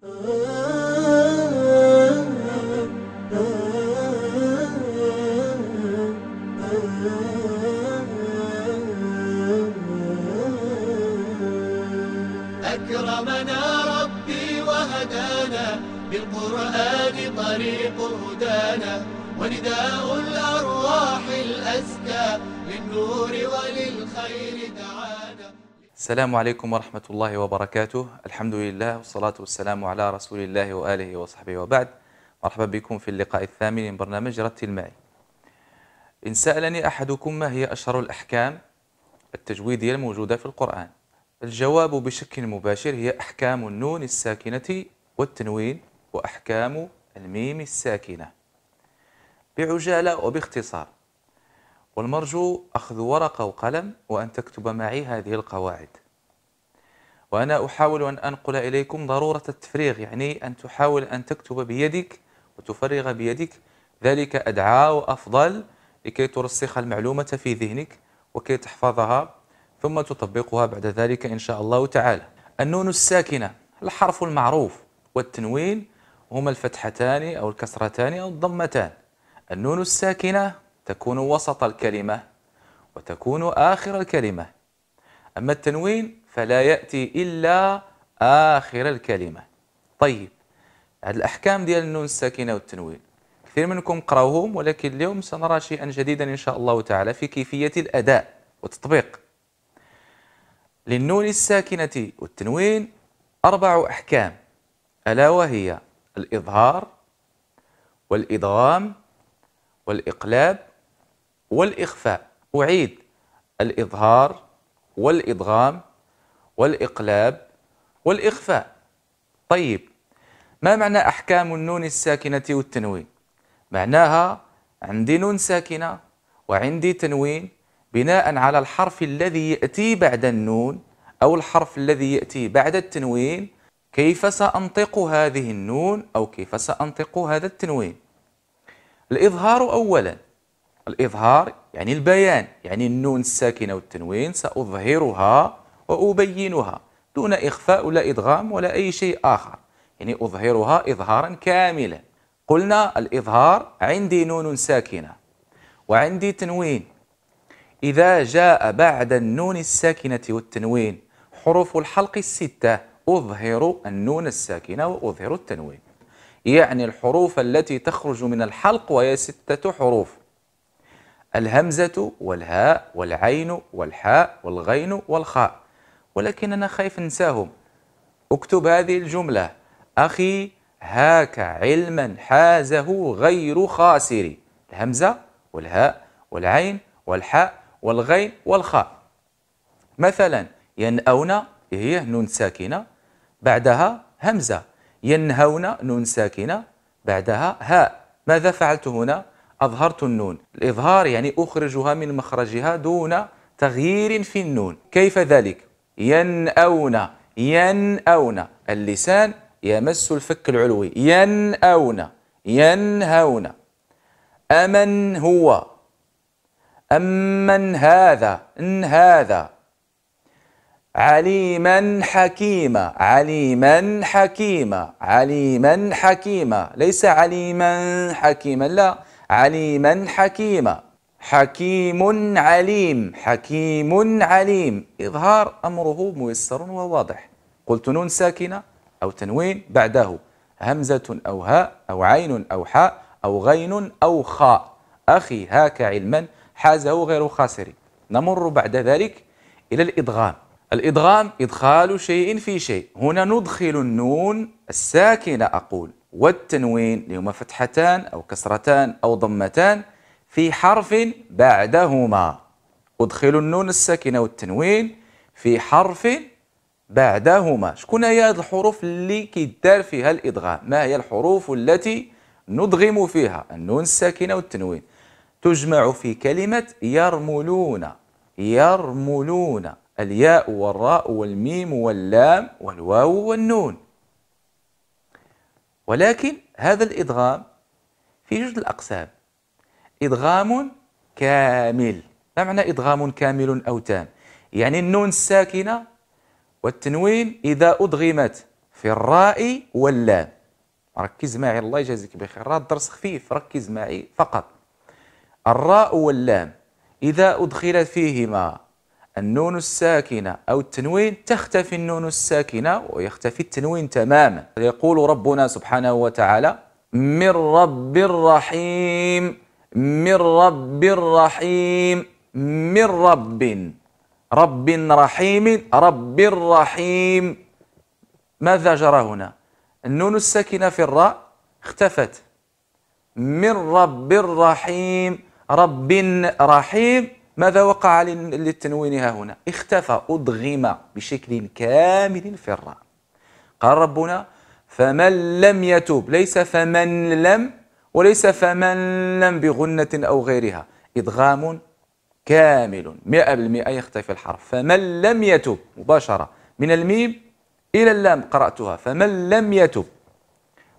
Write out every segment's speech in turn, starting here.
Oh. السلام عليكم ورحمة الله وبركاته الحمد لله والصلاة والسلام على رسول الله وآله وصحبه وبعد مرحبا بكم في اللقاء الثامن من برنامج رتل معي إن سألني أحدكم ما هي أشهر الأحكام التجويدية الموجودة في القرآن الجواب بشكل مباشر هي أحكام النون الساكنة والتنوين وأحكام الميم الساكنة بعجالة وباختصار والمرجو أخذ ورقة وقلم وأن تكتب معي هذه القواعد وأنا أحاول أن أنقل إليكم ضرورة التفريغ يعني أن تحاول أن تكتب بيدك وتفرغ بيدك ذلك أدعى وأفضل لكي ترسخ المعلومة في ذهنك وكي تحفظها ثم تطبقها بعد ذلك إن شاء الله تعالى النون الساكنة الحرف المعروف والتنوين هما الفتحتان أو الكسرتان أو الضمتان النون الساكنة تكون وسط الكلمة وتكون آخر الكلمة أما التنوين فلا يأتي إلا آخر الكلمة طيب هاد الأحكام ديال النون الساكنة والتنوين كثير منكم قراوهم ولكن اليوم سنرى شيئا جديدا إن شاء الله تعالى في كيفية الأداء والتطبيق للنون الساكنة والتنوين أربع أحكام ألا وهي الإظهار والإدغام والإقلاب والإخفاء أعيد الإظهار والإضغام والإقلاب والإخفاء طيب ما معنى أحكام النون الساكنة والتنوين؟ معناها عندي نون ساكنة وعندي تنوين بناء على الحرف الذي يأتي بعد النون أو الحرف الذي يأتي بعد التنوين كيف سأنطق هذه النون أو كيف سأنطق هذا التنوين الإظهار أولاً الإظهار يعني البيان يعني النون الساكنة والتنوين سأظهرها وأبينها دون إخفاء ولا إدغام ولا أي شيء آخر يعني أظهرها إظهارا كاملا قلنا الإظهار عندي نون ساكنة وعندي تنوين إذا جاء بعد النون الساكنة والتنوين حروف الحلق الستة أظهر النون الساكنة وأظهر التنوين يعني الحروف التي تخرج من الحلق وهي ستة حروف الهمزة والهاء والعين والحاء والغين والخاء ولكن أنا خايف ننساهم اكتب هذه الجملة أخي هاك علما حازه غير خاسر الهمزة والهاء والعين والحاء والغين والخاء مثلا ينأون هي نون ساكنة بعدها همزة ينهون نون ساكنة بعدها هاء ماذا فعلت هنا؟ أظهرت النون الإظهار يعني أخرجها من مخرجها دون تغيير في النون كيف ذلك؟ ينأون ينأون اللسان يمس الفك العلوي ينأون ينهون أمن هو أمن هذا إن هذا عليما حكيما عليما حكيما عليما حكيما ليس عليما حكيما لا عليما حكيما حكيم عليم حكيم عليم إظهار أمره ميسر وواضح قلت نون ساكنة أو تنوين بعده همزة أو هاء أو عين أو حاء أو غين أو خاء أخي هاك علما حازه غير خاسر نمر بعد ذلك إلى الإدغام الإدغام إدخال شيء في شيء هنا ندخل النون الساكنة أقول والتنوين لهما فتحتان أو كسرتان أو ضمتان في حرف بعدهما أدخلوا النون الساكنة والتنوين في حرف بعدهما شكون هي هذه الحروف اللي كيدار فيها الإدغام ما هي الحروف التي ندغم فيها النون الساكنة والتنوين تجمع في كلمة يرملون يرملون الياء والراء والميم واللام والواو والنون ولكن هذا الإدغام في جوج الأقسام إدغام كامل ما معنى إدغام كامل أو تام يعني النون الساكنة والتنوين إذا أدغمت في الراء واللام ركز معي الله يجازيك بخير راه الدرس خفيف ركز معي فقط الراء واللام إذا أدخلت فيهما النون الساكنة أو التنوين تختفي النون الساكنة ويختفي التنوين تماما يقول ربنا سبحانه وتعالى من رب الرحيم من رب الرحيم من رب رب رحيم رب الرحيم ماذا جرى هنا النون الساكنة في الراء اختفت من رب الرحيم رب رحيم ماذا وقع للتنوين ها هنا اختفى أضغم بشكل كامل في الراء قال ربنا فمن لم يتوب ليس فمن لم وليس فمن لم بغنة أو غيرها إدغام كامل 100% يختفي الحرف فمن لم يتوب مباشرة من الميم إلى اللام قرأتها فمن لم يتوب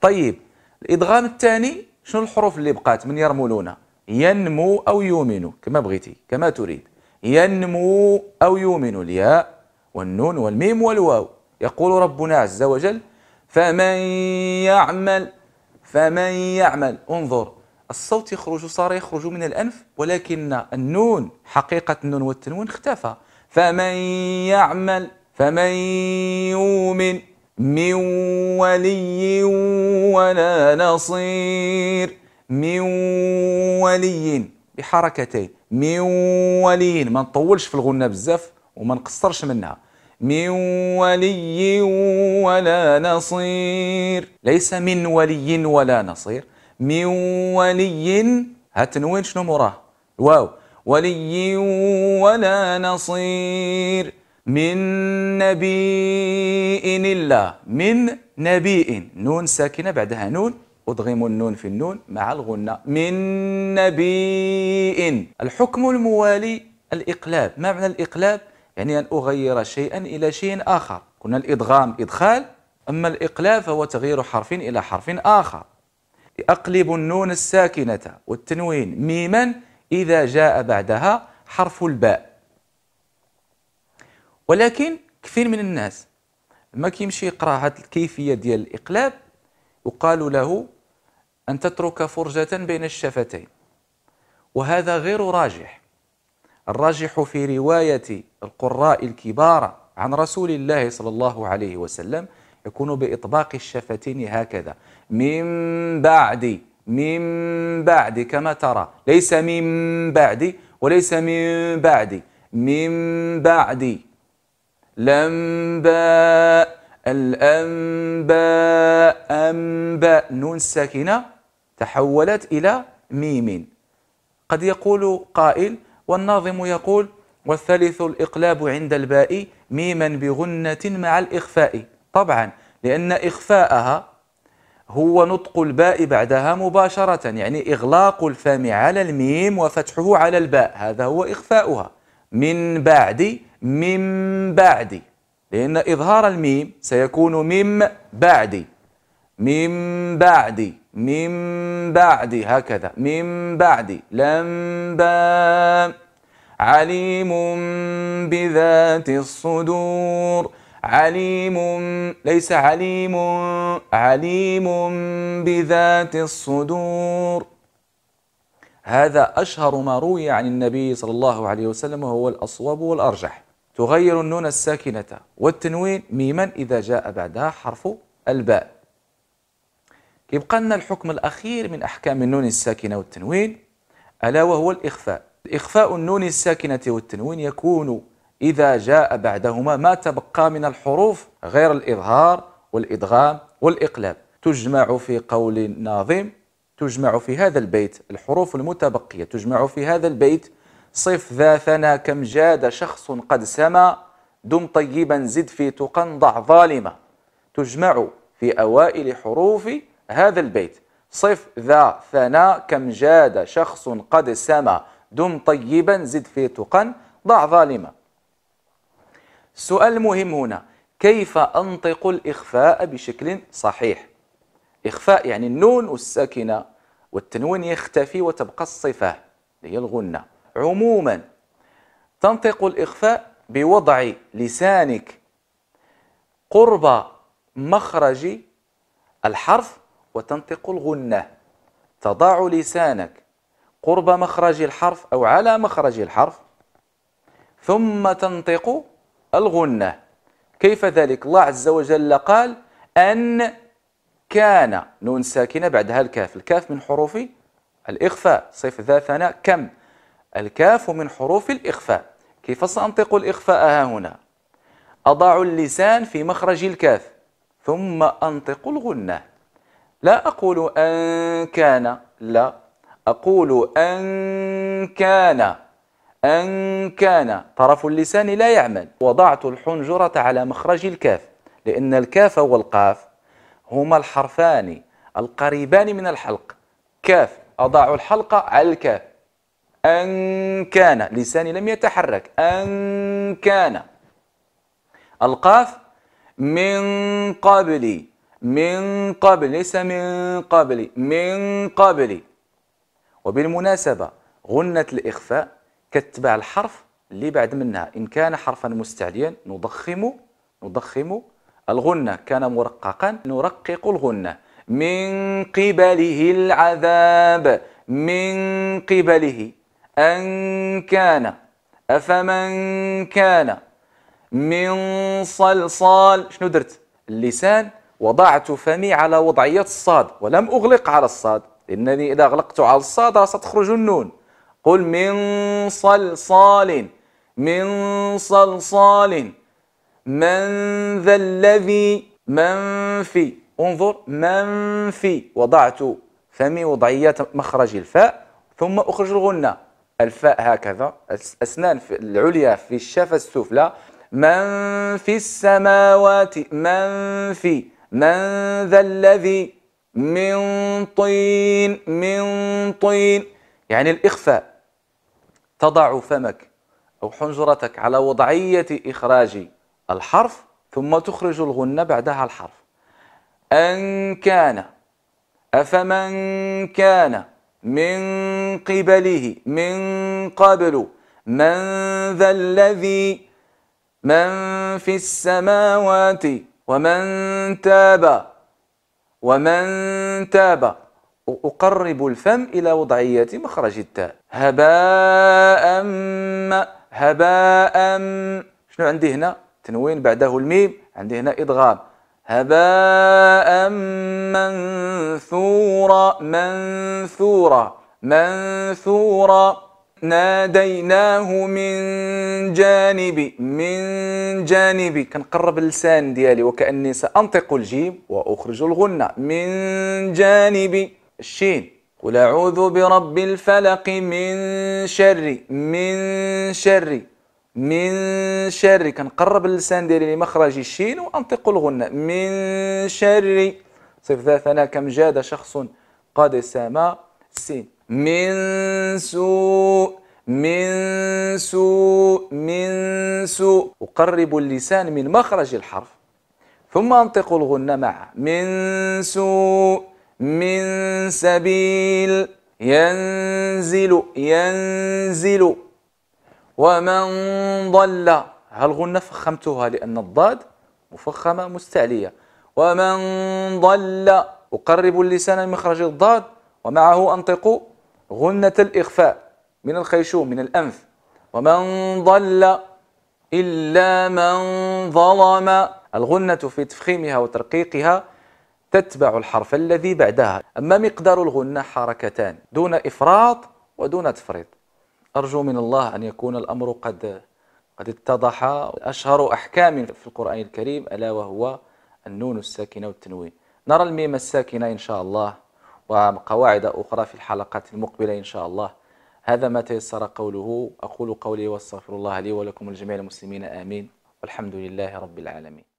طيب الإدغام الثاني شنو الحروف اللي بقات من يرملونها ينمو أو يؤمن كما بغيتي كما تريد ينمو أو يؤمن الياء والنون والميم والواو يقول ربنا عز وجل فمن يعمل فمن يعمل انظر الصوت يخرج صار يخرج من الأنف ولكن النون حقيقة النون والتنوين اختفى فمن يعمل فمن يؤمن من ولي ولا نصير من ولي بحركتين من ولي ما نطولش في الغنة بزاف وما نقصرش منها من ولي ولا نصير ليس من ولي ولا نصير من ولي هالتنوين شنو مراه واو ولي ولا نصير من نبي إلا من نبي نون ساكنة بعدها نون أضغم النون في النون مع الغنة من نبي الحكم الموالي الإقلاب ما معنى الإقلاب؟ يعني أن أغير شيئا إلى شيء آخر كنا الإدغام إدخال أما الإقلاب فهو تغيير حرف إلى حرف آخر أقلب النون الساكنة والتنوين ميما إذا جاء بعدها حرف الباء ولكن كثير من الناس ما كيمشي يقرا هاد الكيفيه ديال الاقلاب وقالوا له أن تترك فرجة بين الشفتين وهذا غير راجح الراجح في رواية القراء الكبار عن رسول الله صلى الله عليه وسلم يكون بإطباق الشفتين هكذا من بعد من بعد كما ترى ليس من بعد وليس من بعد من بعد لمباء الأنباء أنباء نون ساكنة تحولت إلى ميم قد يقول قائل والناظم يقول والثالث الإقلاب عند الباء ميما بغنة مع الإخفاء طبعا لأن إخفاءها هو نطق الباء بعدها مباشرة يعني إغلاق الفم على الميم وفتحه على الباء هذا هو إخفاؤها من بعد من بعد لأن إظهار الميم سيكون مم بعد من بعد من بعد هكذا من بعد لمبا عليم بذات الصدور عليم ليس عليم عليم بذات الصدور هذا أشهر ما روي عن النبي صلى الله عليه وسلم وهو الأصوب والأرجح تغير النون الساكنة والتنوين ميما إذا جاء بعدها حرف الباء يبقى لنا الحكم الأخير من أحكام النون الساكنة والتنوين ألا وهو الإخفاء إخفاء النون الساكنة والتنوين يكون إذا جاء بعدهما ما تبقى من الحروف غير الإظهار والإدغام والإقلاب تجمع في قول ناظم تجمع في هذا البيت الحروف المتبقية تجمع في هذا البيت صف ذا ثنا كم جاد شخص قد سما دم طيبا زد في تقن ضع ظالمة تجمع في أوائل حروف هذا البيت صف ذا ثنا كم جاد شخص قد سما دم طيبا زد في تقا ضع ظالما السؤال المهم هنا كيف أنطق الإخفاء بشكل صحيح إخفاء يعني النون والساكنة والتنوين يختفي وتبقى الصفة هي الغنة عموما تنطق الإخفاء بوضع لسانك قرب مخرج الحرف وتنطق الغنة تضع لسانك قرب مخرج الحرف أو على مخرج الحرف ثم تنطق الغنة كيف ذلك الله عز وجل قال أن كان نون ساكنة بعدها الكاف الكاف من حروف الإخفاء صيف ذا ثناء كم الكاف من حروف الإخفاء كيف سأنطق الإخفاء ها هنا أضع اللسان في مخرج الكاف ثم أنطق الغنة لا أقول أن كان لا أقول أن كان أن كان طرف اللسان لا يعمل وضعت الحنجرة على مخرج الكاف لأن الكاف والقاف هما الحرفان القريبان من الحلق كاف أضع الحلقة على الكاف أن كان لساني لم يتحرك أن كان القاف من قبل من قبل ليس من قبل من قبل وبالمناسبة غنة الإخفاء كتبع الحرف اللي بعد منها إن كان حرفا مستعليا نضخم نضخم الغنة كان مرققا نرقق الغنة من قبله العذاب من قبله أن كان أفمن كان من صلصال شنو درت اللسان وضعت فمي على وضعية الصاد ولم أغلق على الصاد لأنني إذا أغلقت على الصاد ستخرج النون قل من صلصال من صلصال من ذا الذي من في انظر من في وضعت فمي وضعية مخرج الفاء ثم أخرج الغنة الفاء هكذا الأسنان في العليا في الشفة السفلى من في السماوات من في من ذا الذي من طين من طين يعني الإخفاء تضع فمك أو حنجرتك على وضعية إخراج الحرف ثم تخرج الغنة بعدها الحرف أن كان أفمن كان من قبله من قبل من ذا الذي من في السماوات ومن تاب ومن تاب أقرب الفم إلى وضعية مخرج التاء هباء أم هباء أم شنو عندي هنا تنوين بعده الميم عندي هنا إدغام هباء منثورا منثورا منثورا ناديناه من جانبي من جانبي كنقرب اللسان ديالي وكأني سأنطق الجيم وأخرج الغنة من جانبي الشين قل أعوذ برب الفلق من شر من شر من شر كنقرب اللسان ديالي لمخرج الشين وأنطق الغنة من شر صف ذا كم جاد شخص قد سما السين من سوء من سوء من سوء أقرب اللسان من مخرج الحرف ثم أنطق الغنة مع من سوء من سبيل ينزل ينزل ومن ضل هالغنة فخمتها لأن الضاد مفخمة مستعلية ومن ضل أقرب اللسان من مخرج الضاد ومعه أنطق غنة الإخفاء من الخيشوم من الأنف ومن ضل إلا من ظلم الغنة في تفخيمها وترقيقها تتبع الحرف الذي بعدها أما مقدار الغنة حركتان دون إفراط ودون تفريط أرجو من الله أن يكون الأمر قد قد اتضح أشهر أحكام في القرآن الكريم ألا وهو النون الساكنة والتنوين نرى الميم الساكنة إن شاء الله وقواعد أخرى في الحلقات المقبلة إن شاء الله هذا ما تيسر قوله أقول قولي واستغفر الله لي ولكم الجميع المسلمين آمين والحمد لله رب العالمين